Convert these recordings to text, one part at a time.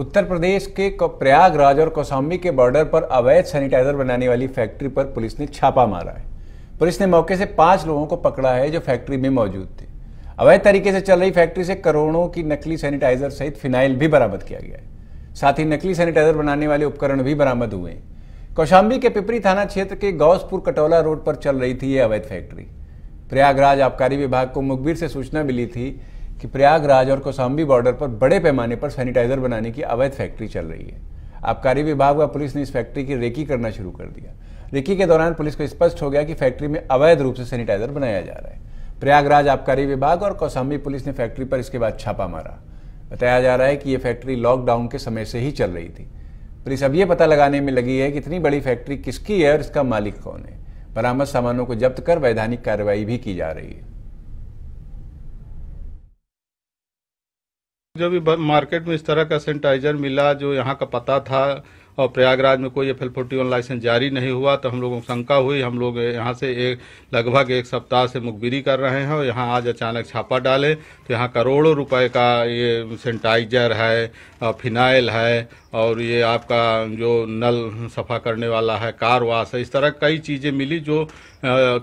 उत्तर प्रदेश के प्रयागराज और कौसाम्बी के बॉर्डर पर अवैध सैनिटाइजर बनाने वाली फैक्ट्री पर पुलिस ने छापा मारा है पुलिस ने मौके से पांच लोगों को पकड़ा है जो फैक्ट्री में मौजूद थे अवैध तरीके से चल रही फैक्ट्री से करोड़ों की नकली सैनिटाइजर सहित फिनाइल भी बरामद किया गया है साथ ही नकली सैनिटाइजर बनाने वाले उपकरण भी बरामद हुए हैं कौशाम्बी के पिपरी थाना क्षेत्र के गौसपुर कटौला रोड पर चल रही थी ये अवैध फैक्ट्री प्रयागराज आबकारी विभाग को मुखबिर से सूचना मिली थी कि प्रयागराज और कौसाम्बी बॉर्डर पर बड़े पैमाने पर सैनिटाइजर बनाने की अवैध फैक्ट्री चल रही है आबकारी विभाग व पुलिस ने इस फैक्ट्री की रेकी करना शुरू कर दिया रेकी के दौरान पुलिस को स्पष्ट हो गया कि फैक्ट्री में अवैध रूप से सैनिटाइजर बनाया जा रहा है प्रयागराज आबकारी विभाग और कौसाम्बी पुलिस ने फैक्ट्री पर इसके बाद छापा मारा बताया जा रहा है कि ये फैक्ट्री लॉकडाउन के समय से ही चल रही थी पुलिस अब ये पता लगाने में लगी है कि इतनी बड़ी फैक्ट्री किसकी है और इसका मालिक कौन है बरामद सामानों को जब्त कर वैधानिक कार्रवाई भी की जा रही है जो भी मार्केट में इस तरह का सैनिटाइजर मिला जो यहाँ का पता था और प्रयागराज में कोई F L forty one licence जारी नहीं हुआ तो हम लोगों को शंका हुई हम लोग यहाँ से एक लगभग एक सप्ताह से मुखबिरी कर रहे हैं और यहाँ आज अचानक छापा डाले तो यहाँ करोड़ों रुपए का ये सैनिटाइजर है और फिनाइल है और ये आपका जो नल सफ़ा करने वाला है कार वाश है इस तरह कई चीज़ें मिली जो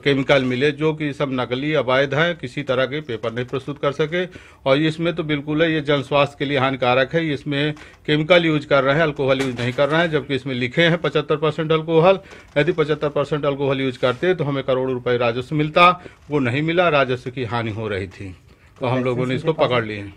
केमिकल मिले जो कि सब नकली अवैध हैं किसी तरह के पेपर नहीं प्रस्तुत कर सके और इसमें तो बिल्कुल है ये जन स्वास्थ्य के लिए हानिकारक है इसमें केमिकल यूज कर रहे हैं अल्कोहल यूज नहीं कर रहे हैं जबकि इसमें लिखे हैं पचहत्तर परसेंट अल्कोहल यदि पचहत्तर परसेंट अल्कोहल यूज करते तो हमें करोड़ों रुपये राजस्व मिलता वो नहीं मिला राजस्व की हानि हो रही थी तो हम लोगों ने इसको पकड़ लिए